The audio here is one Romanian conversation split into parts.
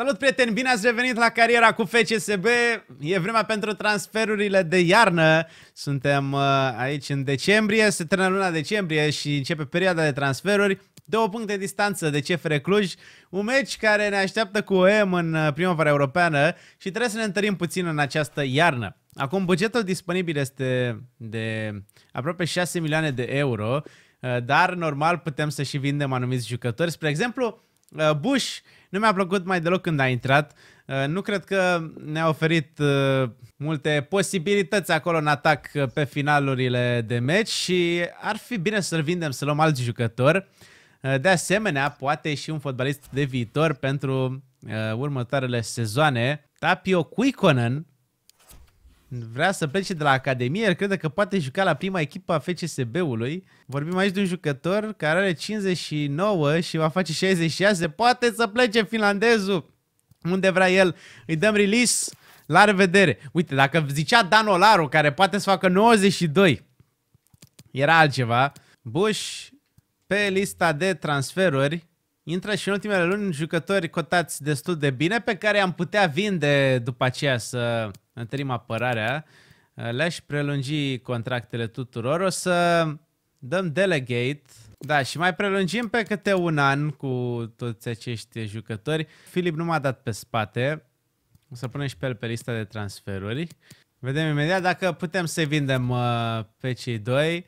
Salut prieteni, bine ați revenit la Cariera cu FCSB. E vremea pentru transferurile de iarnă. Suntem uh, aici în decembrie, se termină luna decembrie și începe perioada de transferuri. Două puncte distanță de CFR Cluj, un meci care ne așteaptă cu OM în uh, primăvara europeană și trebuie să ne întărim puțin în această iarnă. Acum bugetul disponibil este de aproape 6 milioane de euro, uh, dar normal putem să și vindem anumiți jucători. Spre exemplu, Bush nu mi-a plăcut mai deloc când a intrat. Uh, nu cred că ne-a oferit uh, multe posibilități acolo în atac uh, pe finalurile de meci și ar fi bine să-l vindem, să luăm alți jucători. De asemenea, poate și un fotbalist de viitor pentru următoarele sezoane. Tapio Cuiconen, vrea să plece de la Academie, el crede că poate juca la prima echipă a FCSB-ului. Vorbim aici de un jucător care are 59 și va face 66. Poate să plece finlandezul unde vrea el. Îi dăm release. La revedere! Uite, dacă zicea Dan Olaru, care poate să facă 92, era altceva. Bush pe lista de transferuri intră și în ultimele luni jucători cotați destul de bine pe care am putea vinde după aceea să întărim apărarea. Le-aș prelungi contractele tuturor. O să dăm delegate. Da, și mai prelungim pe câte un an cu toți acești jucători. Filip nu m-a dat pe spate. O să punem și pe el pe lista de transferuri. Vedem imediat dacă putem să-i vindem uh, pe cei doi.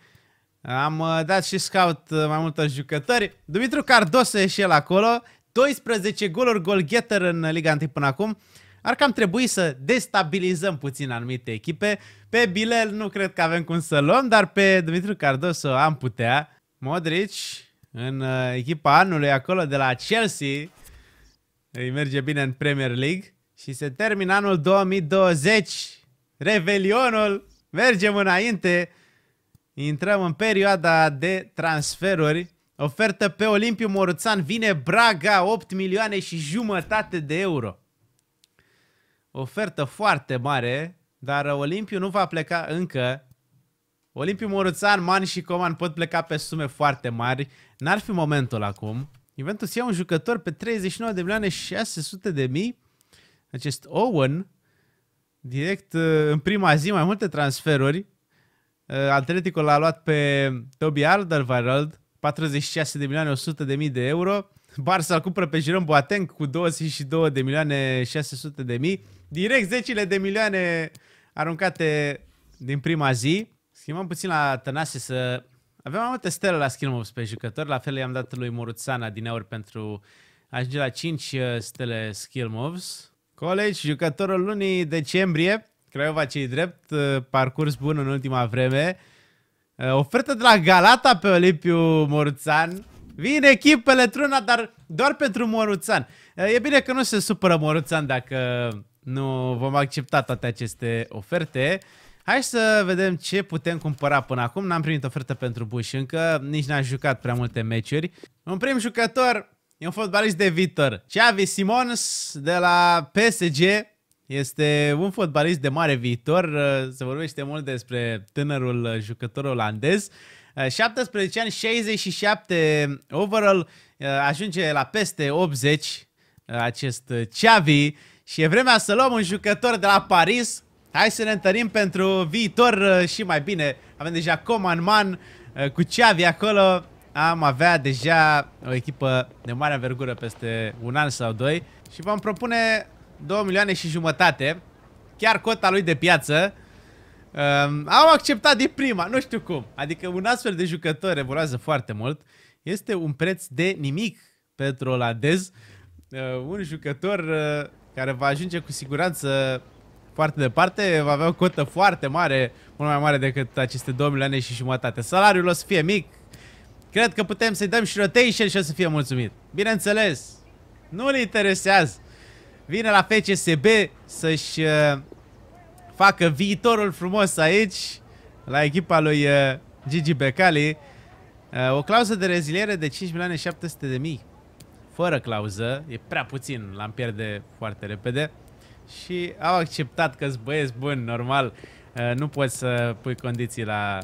Am uh, dat și scout uh, mai multe jucători. Dumitru Cardoso e și el acolo. 12 goluri golgheter în Liga 1 până acum. Ar cam trebui să destabilizăm puțin anumite echipe. Pe Bilel nu cred că avem cum să luăm, dar pe Dumitru Cardoso am putea. Modric în uh, echipa anului acolo de la Chelsea. Îi merge bine în Premier League. Și se termină anul 2020. Revelionul. Mergem înainte. Intrăm în perioada de transferuri. Ofertă pe Olimpiu Moruțan. Vine Braga, 8 milioane și jumătate de euro. Ofertă foarte mare, dar Olimpiu nu va pleca încă. Olimpiu Moruțan, Man și Coman pot pleca pe sume foarte mari. N-ar fi momentul acum. Juventus ia un jucător pe 39 de milioane 600 de mii. Acest Owen, direct uh, în prima zi, mai multe transferuri. Uh, Atletico l-a luat pe Toby Alderweireld, 46 de milioane 100 de mii de euro. Barça îl cumpără pe Jerome Boateng cu 22 de milioane 600 de mii. Direct zecile de milioane aruncate din prima zi. Schimbăm puțin la Tănase să... Avem mai multe stele la Skill pe jucători. La fel i-am dat lui Moruțana din aur pentru a ajunge la 5 uh, stele Skill Moves. College jucătorul lunii decembrie, Craiova cei drept, uh, parcurs bun în ultima vreme. Uh, ofertă de la Galata pe Olimpiu Moruțan. Vine echipele truna, dar doar pentru Moruțan. Uh, e bine că nu se supără Moruțan dacă nu vom accepta toate aceste oferte. Hai să vedem ce putem cumpăra până acum. N-am primit ofertă pentru Bush încă, nici n-am jucat prea multe meciuri. Un prim jucător e un fotbalist de viitor. Xavi Simons de la PSG. Este un fotbalist de mare viitor, uh, se vorbește mult despre tânărul uh, jucător olandez. 17 uh, ani, 67 overall, ajunge la peste 80 acest Xavi și e vremea să luăm un jucător de la Paris. Hai să ne întărim pentru viitor și mai bine. Avem deja Coman Man cu Xavi acolo. Am avea deja o echipă de mare învergură peste un an sau doi și vom propune 2 milioane și jumătate. Chiar cota lui de piață. Um, am acceptat din prima, nu știu cum. Adică un astfel de jucător evoluează foarte mult. Este un preț de nimic pentru olandez. Uh, un jucător uh, care va ajunge cu siguranță foarte departe, va avea o cotă foarte mare, mult mai mare decât aceste 2 milioane și jumătate. Salariul o să fie mic. Cred că putem să-i dăm și rotation și o să fie mulțumit. Bineînțeles, nu-l interesează vine la FCSB să-și uh, facă viitorul frumos aici, la echipa lui uh, Gigi Becali. Uh, o clauză de reziliere de 5 milioane 700 de mii. Fără clauză, e prea puțin, l-am pierde foarte repede. Și au acceptat că-s băieți bun normal, uh, nu poți să pui condiții la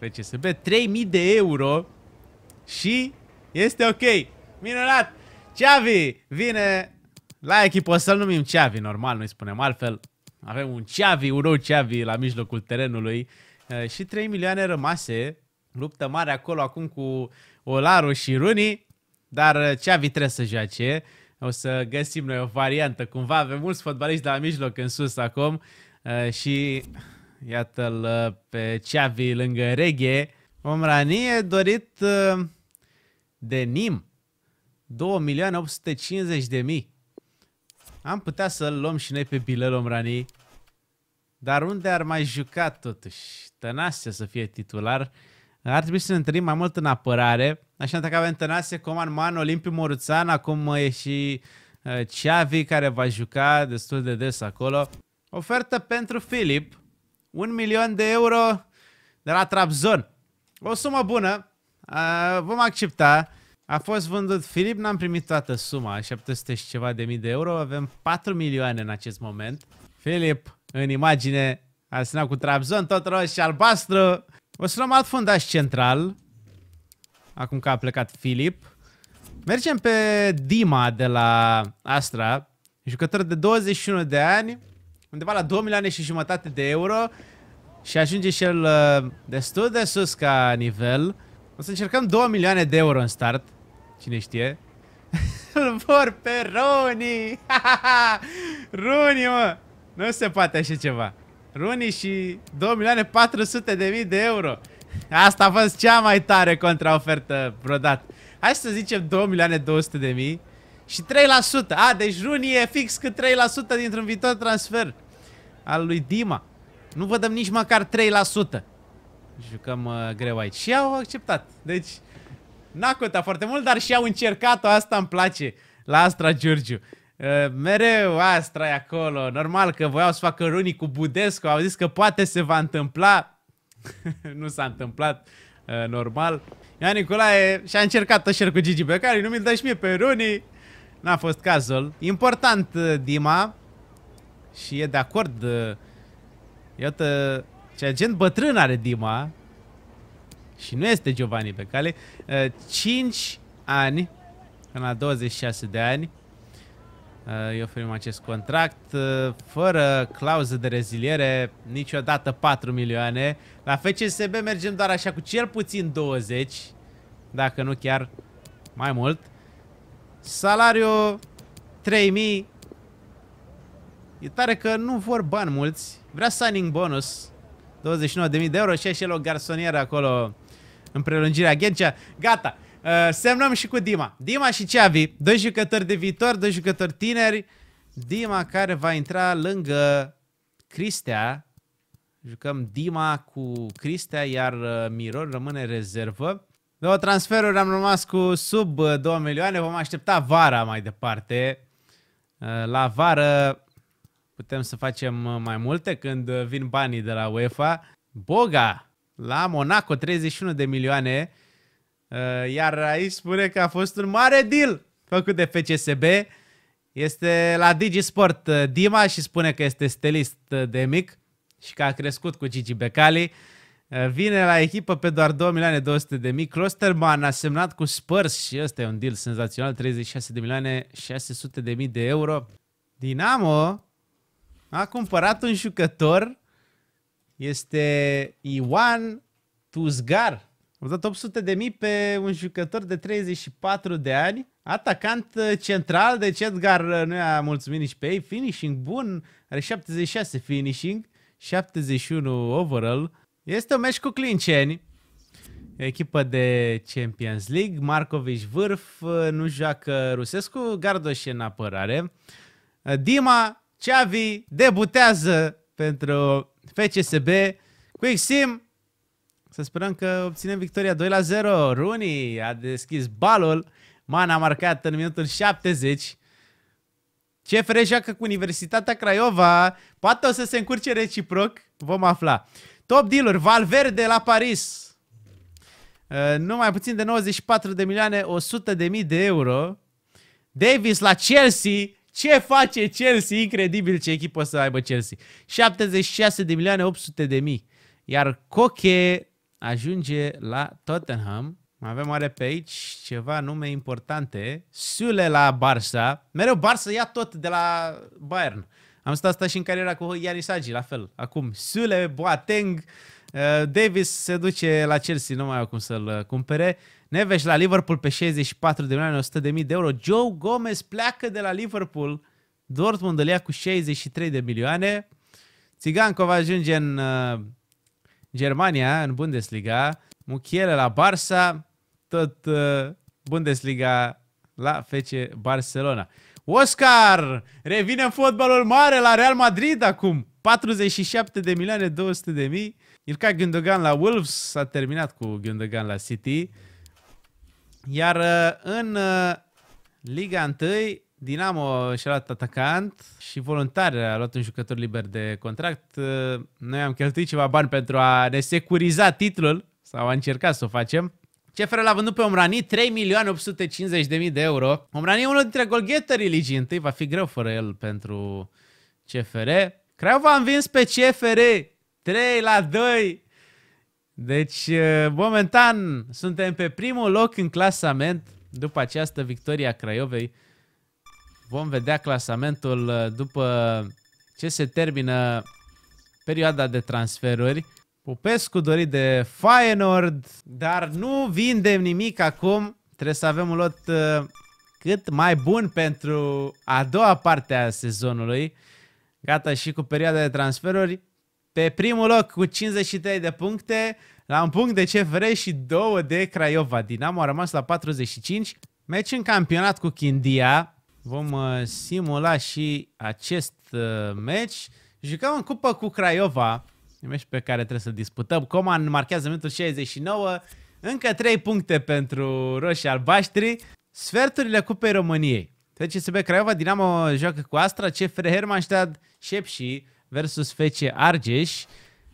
FCSB. 3.000 de euro și este ok. Minunat! Xavi vine la echipă să-l numim Ceavi, normal, noi spunem altfel. Avem un Ceavi, un nou Ceavi la mijlocul terenului eh, și 3 milioane rămase. Luptă mare acolo acum cu Olaru și Runi, dar Ceavi eh, trebuie să joace. O să găsim noi o variantă. Cumva avem mulți fotbaliști de la mijloc în sus acum eh, și iată-l pe Ceavi lângă Reghe. Omranie dorit de Nim. 2 milioane 850 de mii. Am putea să-l luăm și noi pe Bilal Omrani. Dar unde ar mai juca totuși? Tănase să fie titular. Ar trebui să ne întâlnim mai mult în apărare. Așa că avem Tănase, Coman, Man, Olimpiu Moruțan, acum e și uh, Xavi care va juca destul de des acolo. Ofertă pentru Filip. Un milion de euro de la Trabzon. O sumă bună. Uh, vom accepta. A fost vândut Filip, n-am primit toată suma, 700 și ceva de mii de euro, avem 4 milioane în acest moment. Filip, în imagine, a semnat cu Trabzon, tot roșu și albastru. O să luăm alt fundaș central, acum că a plecat Filip. Mergem pe Dima de la Astra, jucător de 21 de ani, undeva la 2 milioane și jumătate de euro și ajunge și el uh, destul de sus ca nivel. O să încercăm 2 milioane de euro în start. Cine știe? Îl vor pe Roni! Runi, mă! Nu se poate așa ceva. Runi și 2.400.000 de euro. Asta a fost cea mai tare contraofertă vreodată. Hai să zicem 2.200.000 și 3%. A, deci Runi e fix cât 3% dintr-un viitor transfer al lui Dima. Nu vă dăm nici măcar 3%. Jucăm uh, greu aici. Și au acceptat. Deci, N-a contat foarte mult, dar și-au încercat-o, asta îmi place la Astra Giurgiu. Uh, mereu Astra e acolo, normal că voiau să facă runii cu Budescu, au zis că poate se va întâmpla, nu s-a întâmplat, uh, normal. Ia Nicolae și-a încercat tășer cu Gigi Becari, nu mi-l dă și mie pe runii, n-a fost cazul. Important uh, Dima și e de acord, uh, iată ce agent bătrân are Dima, și nu este Giovanni pe cale, 5 eh, ani, până la 26 de ani, eh, îi oferim acest contract eh, fără clauză de reziliere, niciodată 4 milioane. La FCSB mergem doar așa cu cel puțin 20, dacă nu chiar mai mult. Salariu 3000. E tare că nu vor bani mulți. Vrea signing bonus. 29.000 de euro și așa el o garsonieră acolo în prelungirea Ghencea. Gata, uh, semnăm și cu Dima. Dima și Ceavi, doi jucători de viitor, doi jucători tineri. Dima care va intra lângă Cristea. Jucăm Dima cu Cristea, iar uh, Miror rămâne rezervă. Două transferuri am rămas cu sub 2 uh, milioane, vom aștepta vara mai departe. Uh, la vară putem să facem mai multe când vin banii de la UEFA. Boga la Monaco, 31 de milioane. Uh, iar aici spune că a fost un mare deal făcut de FCSB. Este la Digisport uh, Dima și spune că este stelist uh, de mic și că a crescut cu Gigi Becali. Vine la echipă pe doar 2 milioane 200 de mii. Klosterman a semnat cu Spurs și ăsta e un deal senzațional, 36 de milioane 600 de mii de euro. Dinamo a cumpărat un jucător este Ioan Tuzgar. A dat 800 de mii pe un jucător de 34 de ani, atacant central, de deci Edgar nu i-a mulțumit nici pe ei, finishing bun, are 76 finishing, 71 overall. Este un meci cu clinceni, echipă de Champions League, Marcovici vârf, nu joacă Rusescu, Gardoș în apărare. Dima Chavi debutează pentru FCSB Quick Sim. Să sperăm că obținem victoria 2 la 0. Rooney a deschis balul. Mana a marcat în minutul 70. CFR joacă cu Universitatea Craiova. Poate o să se încurce reciproc. Vom afla. Top dealer Valverde la Paris. Uh, nu mai puțin de 94 de milioane 100 de mii de euro. Davis la Chelsea. Ce face Chelsea? Incredibil ce echipă să aibă Chelsea. 76 de milioane 800 de mii. Iar Coche ajunge la Tottenham. Avem oare pe aici ceva nume importante. Sule la Barça. Mereu Barça ia tot de la Bayern. Am stat asta și în cariera cu Ianis Agi, la fel. Acum Sule, Boateng, uh, Davis se duce la Chelsea, nu mai au cum să-l uh, cumpere. Neves la Liverpool pe 64 de milioane 100 de mii de euro. Joe Gomez pleacă de la Liverpool. Dortmund îl ia cu 63 de milioane. va ajunge în uh, Germania, în Bundesliga. Muchiele la Barça, tot uh, Bundesliga la FC Barcelona. Oscar revine în fotbalul mare la Real Madrid acum. 47 de milioane 200 de mii. Ilka Gündogan la Wolves s-a terminat cu Gündogan la City. Iar uh, în uh, Liga 1, Dinamo și-a luat atacant și voluntar a luat un jucător liber de contract. Uh, noi am cheltuit ceva bani pentru a ne securiza titlul, sau a încercat să o facem. CFR l-a vândut pe Omrani 3.850.000 de euro. Omrani e unul dintre golgheterii ligii întâi, va fi greu fără el pentru CFR. Craiova a învins pe CFR 3 la 2 deci, uh, momentan, suntem pe primul loc în clasament după această victorie a Craiovei. Vom vedea clasamentul uh, după ce se termină perioada de transferuri. Popescu dorit de Feyenoord, dar nu vindem nimic acum. Trebuie să avem un lot uh, cât mai bun pentru a doua parte a sezonului. Gata și cu perioada de transferuri. Pe primul loc cu 53 de puncte, la un punct de ce vrei și două de Craiova. Dinamo a rămas la 45. Meci în campionat cu Chindia. Vom uh, simula și acest uh, meci. Jucăm în cupă cu Craiova. E meci pe care trebuie să disputăm. Coman marchează minutul 69. Încă 3 puncte pentru roșii albaștri. Sferturile Cupei României. TCSB Craiova, Dinamo joacă cu Astra, CFR Hermannstadt, Șepșii, versus FC Argeș.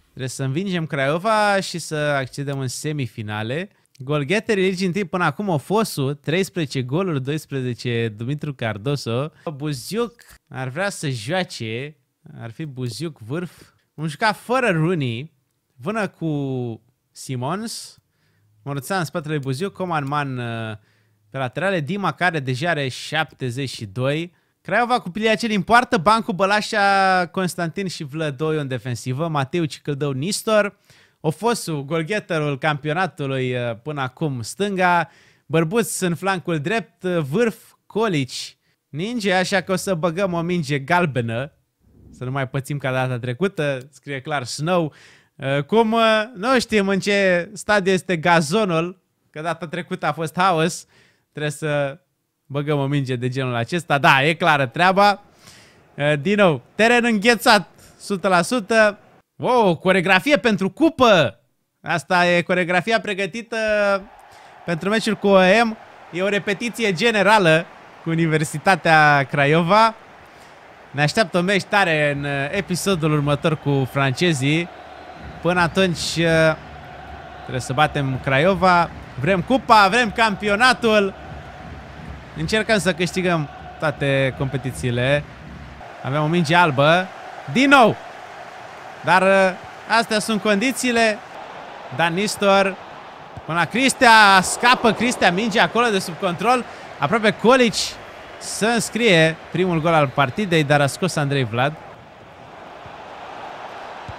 Trebuie să învingem Craiova și să accedem în semifinale. Golgheterii ligii întâi până acum au fost 13 goluri, 12 Dumitru Cardoso. Buziuc ar vrea să joace, ar fi Buziuc vârf. Un jucat fără Rooney, vână cu Simons, Morțan în spatele Buziuc, Coman Man uh, pe laterale, Dima care deja are 72, Craiova cu Piliacel în poartă, Bancu Bălașa, Constantin și Vlădoi în defensivă, Mateu Cicăldău, Nistor, Ofosu, golgheterul campionatului uh, până acum stânga, Bărbuț în flancul drept, uh, Vârf, Colici, Ninge, așa că o să băgăm o minge galbenă, să nu mai pățim ca data trecută, scrie clar Snow. Uh, cum nu știm în ce stadiu este gazonul, că data trecută a fost haos, trebuie să Băgăm o minge de genul acesta. Da, e clară treaba. Eh, din nou, teren înghețat 100%. Wow, coregrafie pentru cupă! Asta e coregrafia pregătită pentru meciul cu OM. E o repetiție generală cu Universitatea Craiova. Ne așteaptă un meci tare în eh, episodul următor cu francezii. Până atunci eh, trebuie să batem Craiova. Vrem cupa, vrem campionatul. Încercăm să câștigăm toate competițiile. Avem o minge albă. Din nou! Dar uh, astea sunt condițiile. Dan Nistor până la Cristea. Scapă Cristea minge acolo de sub control. Aproape Colici să înscrie primul gol al partidei, dar a scos Andrei Vlad.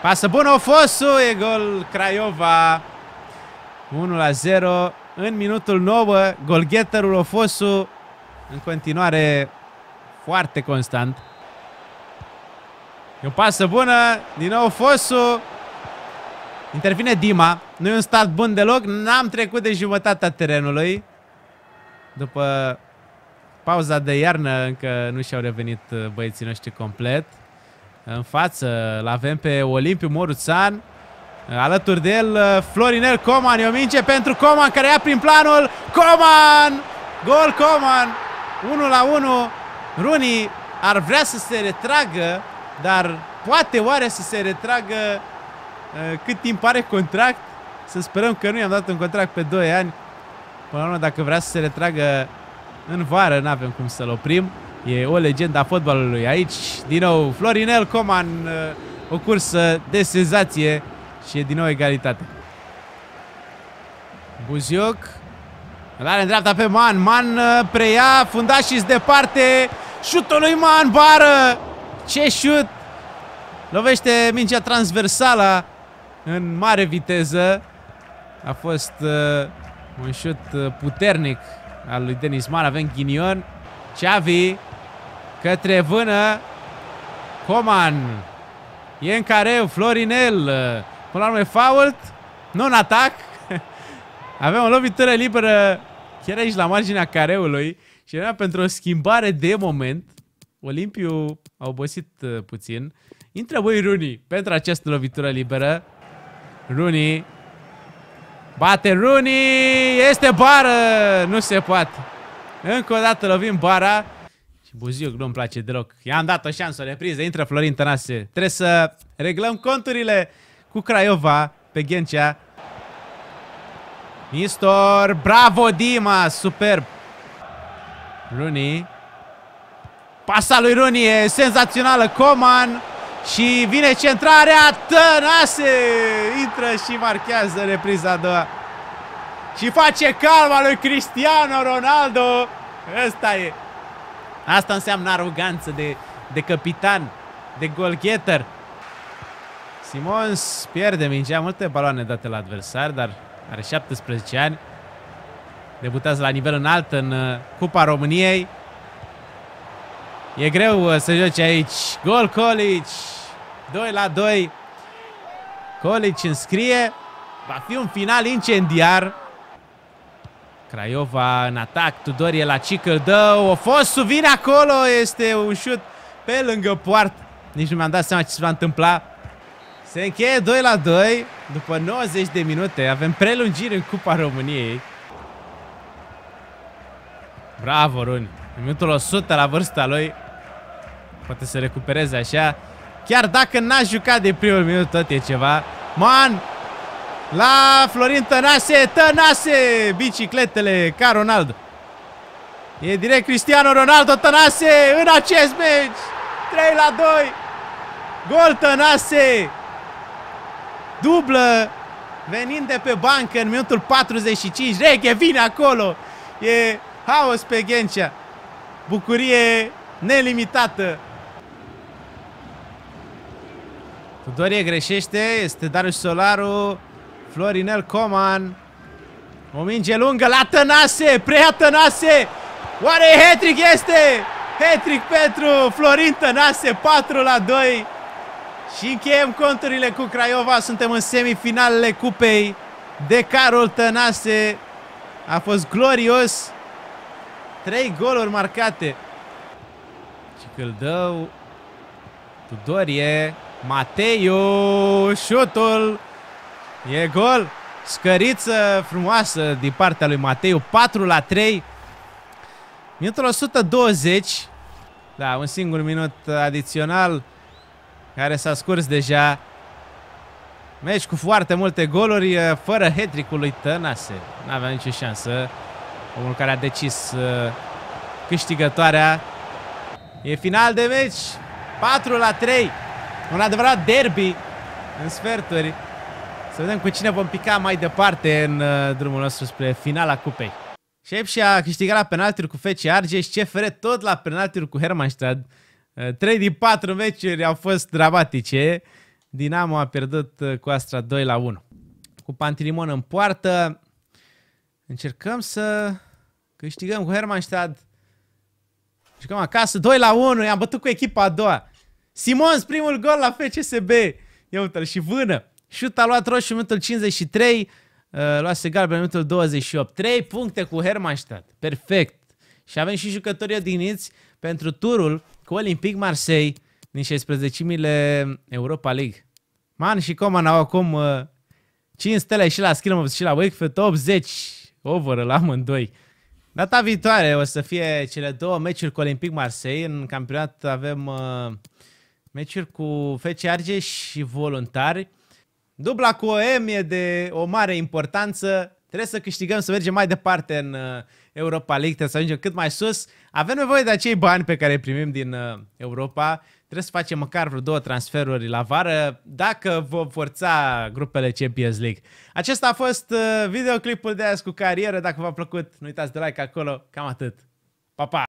Pasă bună, Ofosu, e gol Craiova. 1 la 0 în minutul 9, golgheterul Ofosu în continuare, foarte constant. E o pasă bună, din nou Fosu. Intervine Dima. Nu e un stat bun deloc, n-am trecut de jumătatea terenului. După pauza de iarnă încă nu și-au revenit uh, băieții noștri complet. În față l-avem pe Olimpiu Moruțan. Alături de el uh, Florinel Coman. E o minge pentru Coman care ia prin planul. Coman! Gol Coman! 1 la 1. Runi ar vrea să se retragă, dar poate oare să se retragă uh, cât timp are contract? Să sperăm că nu i-am dat un contract pe 2 ani. Până la urmă, dacă vrea să se retragă în vară, nu avem cum să-l oprim. E o legendă a fotbalului aici. Din nou, Florinel Coman, uh, o cursă de senzație și e din nou egalitate. Buzioc îl are în dreapta pe Man. Man uh, preia, funda fundașii departe. Șutul lui Man, bară! Ce șut! Lovește mingea transversală în mare viteză. A fost uh, un șut uh, puternic al lui Denis Man. Avem ghinion. Xavi către vână. Coman. E în careu. Florinel. Uh, până la urmă e fault. Non-atac. Avem o lovitură liberă chiar aici la marginea careului și era pentru o schimbare de moment. Olimpiu a obosit uh, puțin. Intră voi Rooney pentru această lovitură liberă. Rooney. Bate Rooney! Este bară! Nu se poate. Încă o dată lovim bara. Și Buziuc nu-mi place deloc. I-am dat o șansă, de priză. Intră Florin Tănase. Trebuie să reglăm conturile cu Craiova pe Ghencea. Istor, bravo Dima, superb. Runi. Pasa lui Runi e senzațională, Coman. Și vine centrarea, Tănase intră și marchează repriza a doua. Și face calma lui Cristiano Ronaldo. Ăsta e. Asta înseamnă aroganță de, de capitan, de golgheter. Simons pierde mingea, multe baloane date la adversari, dar are 17 ani. Debutează la nivel înalt în uh, Cupa României. E greu uh, să joci aici. Gol Colici. 2 la 2. Colici înscrie. Va fi un final incendiar. Craiova în atac, Tudor e la Cicăl dă, o fost, vine acolo, este un șut pe lângă poartă. Nici nu mi-am dat seama ce se va întâmpla. Se încheie 2 la 2 După 90 de minute Avem prelungiri în Cupa României Bravo, Runi În minutul 100 la vârsta lui Poate să recupereze așa Chiar dacă n-a jucat de primul minut Tot e ceva Man La Florin Tănase Tănase Bicicletele ca Ronaldo E direct Cristiano Ronaldo Tănase În acest meci 3 la 2 Gol Tănase dublă venind de pe bancă în minutul 45. Reghe vine acolo. E haos pe Ghencea. Bucurie nelimitată. Tudorie greșește, este Darius Solaru, Florinel Coman. O minge lungă la Tănase, Prea Tănase. Oare Hetrick este? Hetric pentru Florin Tănase, 4 la 2. Și încheiem conturile cu Craiova. Suntem în semifinalele cupei de Carol Tănase. A fost glorios. Trei goluri marcate. Cicâldău. Tudorie. Mateiu. Șutul. E gol. Scăriță frumoasă din partea lui Mateiu. 4 la 3. Minutul 120. Da, un singur minut adițional care s-a scurs deja. Meci cu foarte multe goluri, eh, fără hetricul lui Tănase. N-avea nicio șansă. Omul care a decis eh, câștigătoarea. E final de meci. 4 la 3. Un adevărat derby în sferturi. Să vedem cu cine vom pica mai departe în eh, drumul nostru spre finala cupei. Șepși a câștigat la penaltiuri cu FC Argeș, CFR tot la penaltiuri cu Hermannstad. 3 eh, din 4 meciuri au fost dramatice. Dinamo a pierdut eh, cu Astra 2 la 1. Cu Pantilimon în poartă, încercăm să câștigăm cu Hermannstad. Jucăm acasă 2 la 1, i-am bătut cu echipa a doua. Simons, primul gol la FCSB. Ia uite și vână. Șut a luat roșu în minutul 53, uh, eh, luase galben în minutul 28. 3 puncte cu Hermannstadt. Perfect. Și avem și jucătorii odihniți pentru turul cu Olympic Marseille din 16-mile Europa League. Man și Coman au acum uh, 5 stele și la Skilmov și la Wakefield, 80 over la amândoi. Data viitoare o să fie cele două meciuri cu Olympic Marseille. În campionat avem uh, meciuri cu FC Argeș și voluntari. Dubla cu OM e de o mare importanță. Trebuie să câștigăm, să mergem mai departe în uh, Europa League, trebuie să ajungem cât mai sus. Avem nevoie de acei bani pe care îi primim din uh, Europa. Trebuie să facem măcar vreo două transferuri la vară dacă vom forța grupele Champions League. Acesta a fost uh, videoclipul de azi cu carieră. Dacă v-a plăcut, nu uitați de like acolo. Cam atât. Pa, pa!